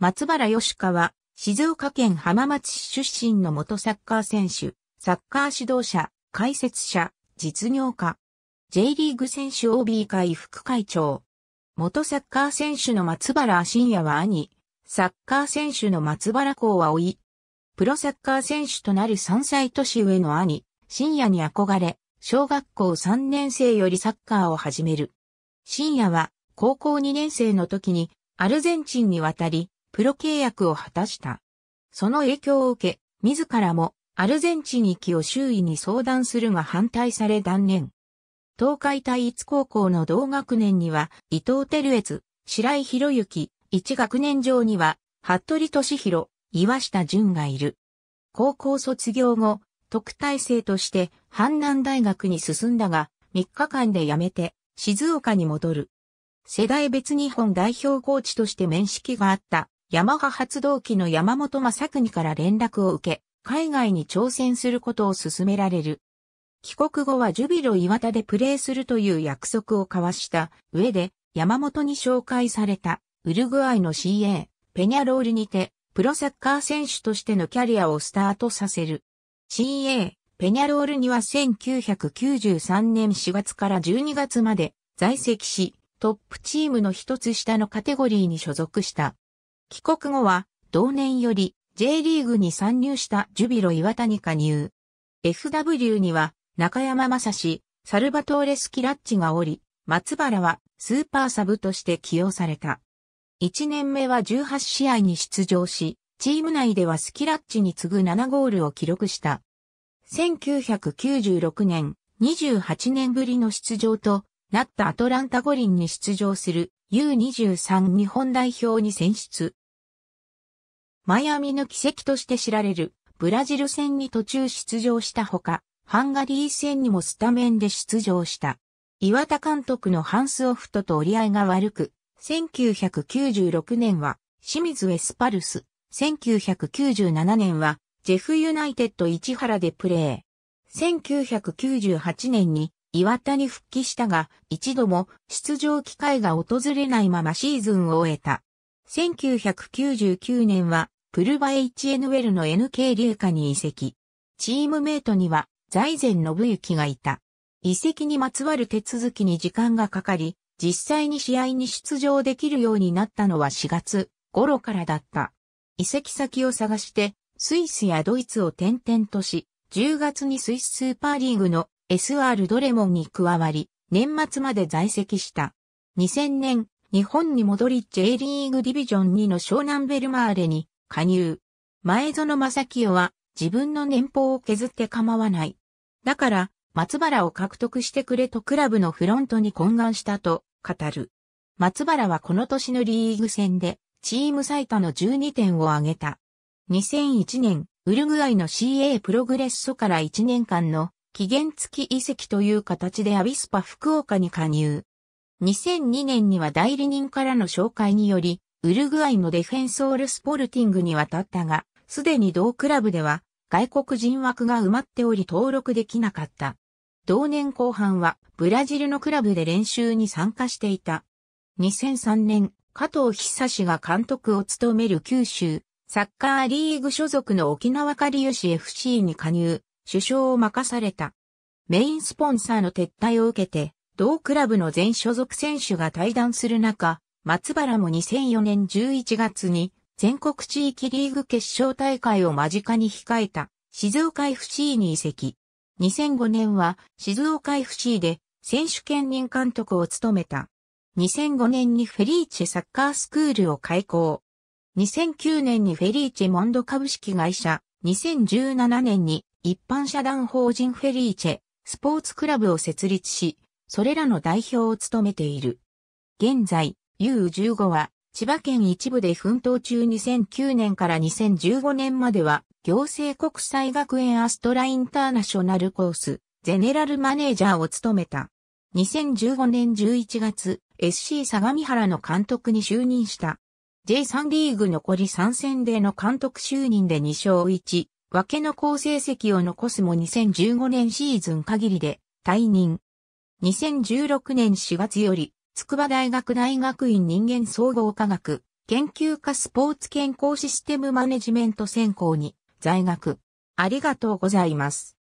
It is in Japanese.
松原義香は、静岡県浜松市出身の元サッカー選手、サッカー指導者、解説者、実業家。J リーグ選手 OB 会副会長。元サッカー選手の松原信也は兄、サッカー選手の松原公はい、プロサッカー選手となる3歳年上の兄、深夜に憧れ、小学校3年生よりサッカーを始める。深夜は高校2年生の時にアルゼンチンに渡り、プロ契約を果たした。その影響を受け、自らもアルゼンチン行きを周囲に相談するが反対され断念。東海対一高校の同学年には伊藤照悦、白井博之、一学年上には服部俊弘、岩下淳がいる。高校卒業後、特待生として阪南大学に進んだが、3日間で辞めて静岡に戻る。世代別日本代表コーチとして面識があったヤマハ発動機の山本正邦から連絡を受け、海外に挑戦することを勧められる。帰国後はジュビロ岩田でプレーするという約束を交わした上で、山本に紹介されたウルグアイの CA、ペニャロールにて、プロサッカー選手としてのキャリアをスタートさせる。CA、ペニャロールには1993年4月から12月まで在籍し、トップチームの一つ下のカテゴリーに所属した。帰国後は、同年より J リーグに参入したジュビロ岩田に加入。FW には、中山正史、サルバトーレスキラッチがおり、松原はスーパーサブとして起用された。1年目は18試合に出場し、チーム内ではスキラッチに次ぐ7ゴールを記録した。1996年、28年ぶりの出場となったアトランタ五輪に出場する U23 日本代表に選出。マイアミの奇跡として知られるブラジル戦に途中出場したほか、ハンガリー戦にもスタメンで出場した。岩田監督のハンスオフトと折り合いが悪く、1996年は清水エスパルス、1997年はジェフユナイテッド市原でプレー。1998年に岩田に復帰したが、一度も出場機会が訪れないままシーズンを終えた。1999年は、プルバ HNL の NK 流下に移籍。チームメイトには、財前信之がいた。移籍にまつわる手続きに時間がかかり、実際に試合に出場できるようになったのは4月頃からだった。移籍先を探して、スイスやドイツを転々とし、10月にスイススーパーリーグの SR ドレモンに加わり、年末まで在籍した。2000年、日本に戻り J リーグディビジョン2の湘南ベルマーレに加入。前園正清は自分の年俸を削って構わない。だから、松原を獲得してくれとクラブのフロントに懇願したと語る。松原はこの年のリーグ戦でチーム最多の12点を挙げた。2001年、ウルグアイの CA プログレッソから1年間の期限付き遺跡という形でアビスパ福岡に加入。2002年には代理人からの紹介により、ウルグアイのデフェンソールスポルティングに渡ったが、すでに同クラブでは外国人枠が埋まっており登録できなかった。同年後半はブラジルのクラブで練習に参加していた。2003年、加藤久志が監督を務める九州、サッカーリーグ所属の沖縄カリウシ FC に加入、首相を任された。メインスポンサーの撤退を受けて、同クラブの全所属選手が退団する中、松原も2004年11月に全国地域リーグ決勝大会を間近に控えた静岡 FC に移籍。2005年は静岡 FC で選手兼任監督を務めた。2005年にフェリーチェサッカースクールを開校。2009年にフェリーチェモンド株式会社、2017年に一般社団法人フェリーチェ、スポーツクラブを設立し、それらの代表を務めている。現在、U15 は、千葉県一部で奮闘中2009年から2015年までは、行政国際学園アストラインターナショナルコース、ゼネラルマネージャーを務めた。2015年11月、SC 相模原の監督に就任した。J3 リーグ残り3戦での監督就任で2勝1分けの好成績を残すも2015年シーズン限りで退任。2016年4月より、筑波大学大学院人間総合科学、研究科スポーツ健康システムマネジメント専攻に在学。ありがとうございます。